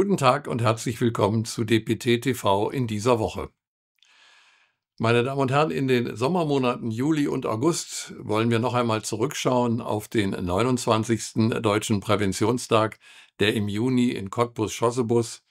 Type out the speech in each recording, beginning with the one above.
Guten Tag und herzlich willkommen zu DPT TV in dieser Woche. Meine Damen und Herren, in den Sommermonaten Juli und August wollen wir noch einmal zurückschauen auf den 29. Deutschen Präventionstag, der im Juni in Cottbus-Schossebus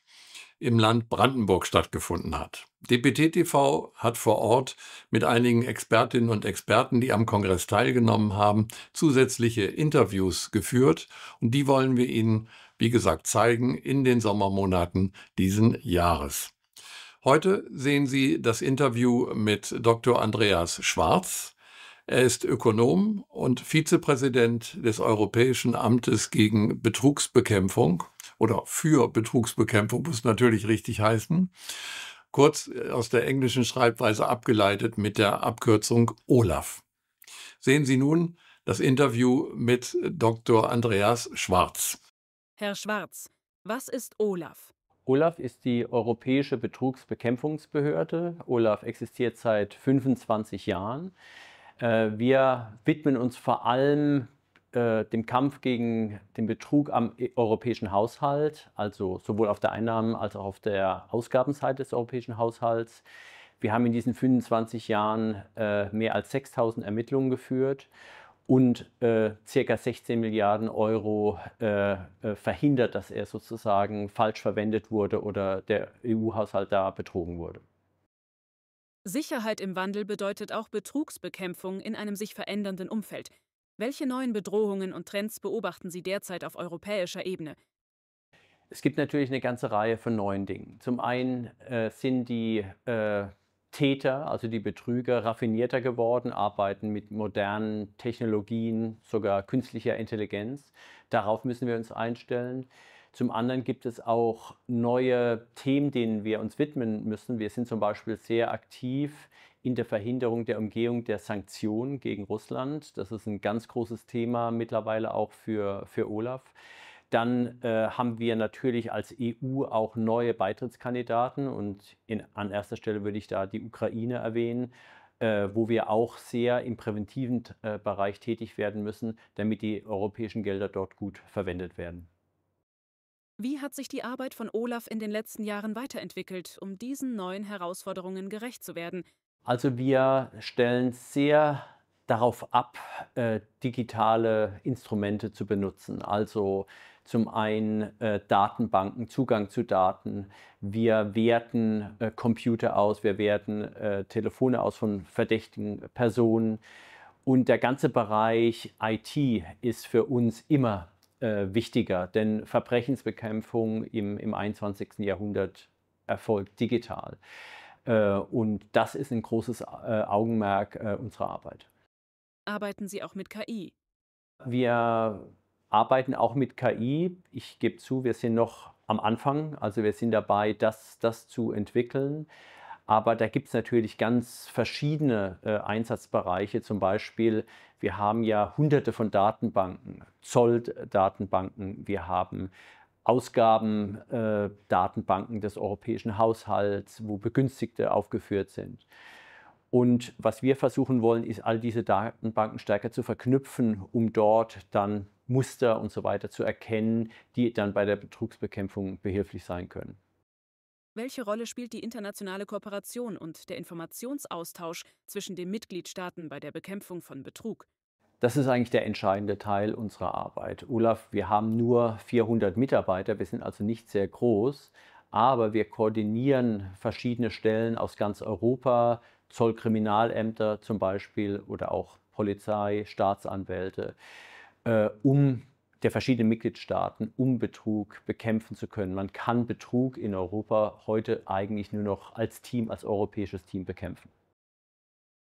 im Land Brandenburg stattgefunden hat. DPT TV hat vor Ort mit einigen Expertinnen und Experten, die am Kongress teilgenommen haben, zusätzliche Interviews geführt und die wollen wir Ihnen wie gesagt, zeigen in den Sommermonaten diesen Jahres. Heute sehen Sie das Interview mit Dr. Andreas Schwarz. Er ist Ökonom und Vizepräsident des Europäischen Amtes gegen Betrugsbekämpfung oder für Betrugsbekämpfung muss natürlich richtig heißen. Kurz äh, aus der englischen Schreibweise abgeleitet mit der Abkürzung OLAF. Sehen Sie nun das Interview mit Dr. Andreas Schwarz. Herr Schwarz, was ist Olaf? Olaf ist die Europäische Betrugsbekämpfungsbehörde. Olaf existiert seit 25 Jahren. Äh, wir widmen uns vor allem äh, dem Kampf gegen den Betrug am e-, europäischen Haushalt, also sowohl auf der Einnahmen- als auch auf der Ausgabenseite des europäischen Haushalts. Wir haben in diesen 25 Jahren äh, mehr als 6000 Ermittlungen geführt und äh, circa 16 Milliarden Euro äh, äh, verhindert, dass er sozusagen falsch verwendet wurde oder der EU-Haushalt da betrogen wurde. Sicherheit im Wandel bedeutet auch Betrugsbekämpfung in einem sich verändernden Umfeld. Welche neuen Bedrohungen und Trends beobachten Sie derzeit auf europäischer Ebene? Es gibt natürlich eine ganze Reihe von neuen Dingen. Zum einen äh, sind die äh, Täter, also die Betrüger, raffinierter geworden, arbeiten mit modernen Technologien, sogar künstlicher Intelligenz. Darauf müssen wir uns einstellen. Zum anderen gibt es auch neue Themen, denen wir uns widmen müssen. Wir sind zum Beispiel sehr aktiv in der Verhinderung der Umgehung der Sanktionen gegen Russland. Das ist ein ganz großes Thema mittlerweile auch für, für Olaf. Dann äh, haben wir natürlich als EU auch neue Beitrittskandidaten und in, an erster Stelle würde ich da die Ukraine erwähnen, äh, wo wir auch sehr im präventiven äh, Bereich tätig werden müssen, damit die europäischen Gelder dort gut verwendet werden. Wie hat sich die Arbeit von Olaf in den letzten Jahren weiterentwickelt, um diesen neuen Herausforderungen gerecht zu werden? Also wir stellen sehr darauf ab, äh, digitale Instrumente zu benutzen. Also zum einen äh, Datenbanken, Zugang zu Daten. Wir werten äh, Computer aus, wir werten äh, Telefone aus von verdächtigen Personen. Und der ganze Bereich IT ist für uns immer äh, wichtiger, denn Verbrechensbekämpfung im, im 21. Jahrhundert erfolgt digital. Äh, und das ist ein großes äh, Augenmerk unserer Arbeit. Arbeiten Sie auch mit KI? Wir arbeiten auch mit KI. Ich gebe zu, wir sind noch am Anfang, also wir sind dabei, das, das zu entwickeln. Aber da gibt es natürlich ganz verschiedene äh, Einsatzbereiche. Zum Beispiel, wir haben ja hunderte von Datenbanken, Zolldatenbanken, wir haben Ausgabendatenbanken äh, des europäischen Haushalts, wo Begünstigte aufgeführt sind. Und was wir versuchen wollen, ist, all diese Datenbanken stärker zu verknüpfen, um dort dann Muster und so weiter zu erkennen, die dann bei der Betrugsbekämpfung behilflich sein können. Welche Rolle spielt die internationale Kooperation und der Informationsaustausch zwischen den Mitgliedstaaten bei der Bekämpfung von Betrug? Das ist eigentlich der entscheidende Teil unserer Arbeit. Olaf, wir haben nur 400 Mitarbeiter, wir sind also nicht sehr groß, aber wir koordinieren verschiedene Stellen aus ganz Europa, Zollkriminalämter zum Beispiel oder auch Polizei, Staatsanwälte, äh, um der verschiedenen Mitgliedstaaten, um Betrug bekämpfen zu können. Man kann Betrug in Europa heute eigentlich nur noch als Team, als europäisches Team bekämpfen.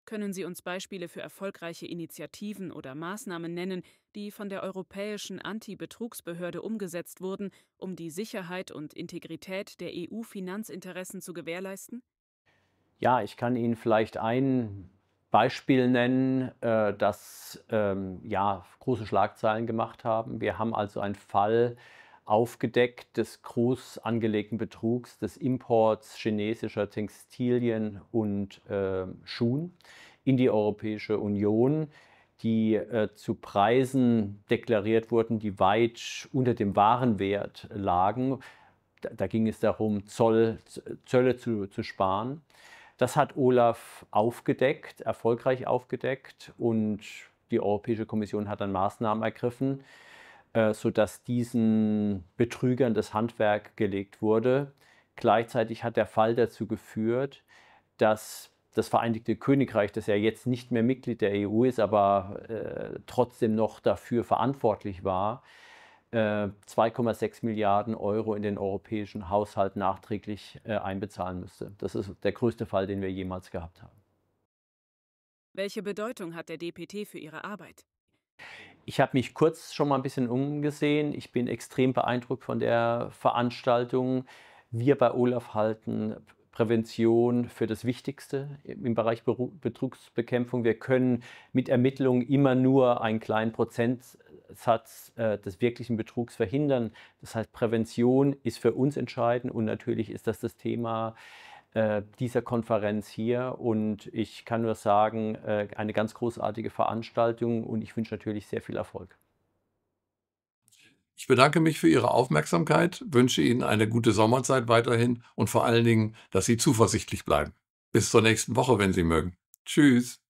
Können Sie uns Beispiele für erfolgreiche Initiativen oder Maßnahmen nennen, die von der Europäischen Anti-Betrugsbehörde umgesetzt wurden, um die Sicherheit und Integrität der EU-Finanzinteressen zu gewährleisten? Ja, ich kann Ihnen vielleicht ein Beispiel nennen, äh, das ähm, ja, große Schlagzeilen gemacht haben. Wir haben also einen Fall aufgedeckt des groß angelegten Betrugs des Imports chinesischer Textilien und äh, Schuhen in die Europäische Union, die äh, zu Preisen deklariert wurden, die weit unter dem Warenwert lagen. Da, da ging es darum, Zoll, Zölle zu, zu sparen. Das hat Olaf aufgedeckt, erfolgreich aufgedeckt und die Europäische Kommission hat dann Maßnahmen ergriffen, äh, sodass diesen Betrügern das Handwerk gelegt wurde. Gleichzeitig hat der Fall dazu geführt, dass das Vereinigte Königreich, das ja jetzt nicht mehr Mitglied der EU ist, aber äh, trotzdem noch dafür verantwortlich war, 2,6 äh, Milliarden Euro in den europäischen Haushalt nachträglich äh, einbezahlen müsste. Das ist der größte Fall, den wir jemals gehabt haben. Welche Bedeutung hat der DPT für Ihre Arbeit? Ich habe mich kurz schon mal ein bisschen umgesehen. Ich bin extrem beeindruckt von der Veranstaltung. Wir bei Olaf halten Prävention für das Wichtigste im Bereich Betrugsbekämpfung. Wir können mit Ermittlungen immer nur einen kleinen Prozentsatz Satz äh, des wirklichen Betrugs verhindern. Das heißt, Prävention ist für uns entscheidend und natürlich ist das das Thema äh, dieser Konferenz hier. Und ich kann nur sagen, äh, eine ganz großartige Veranstaltung und ich wünsche natürlich sehr viel Erfolg. Ich bedanke mich für Ihre Aufmerksamkeit, wünsche Ihnen eine gute Sommerzeit weiterhin und vor allen Dingen, dass Sie zuversichtlich bleiben. Bis zur nächsten Woche, wenn Sie mögen. Tschüss.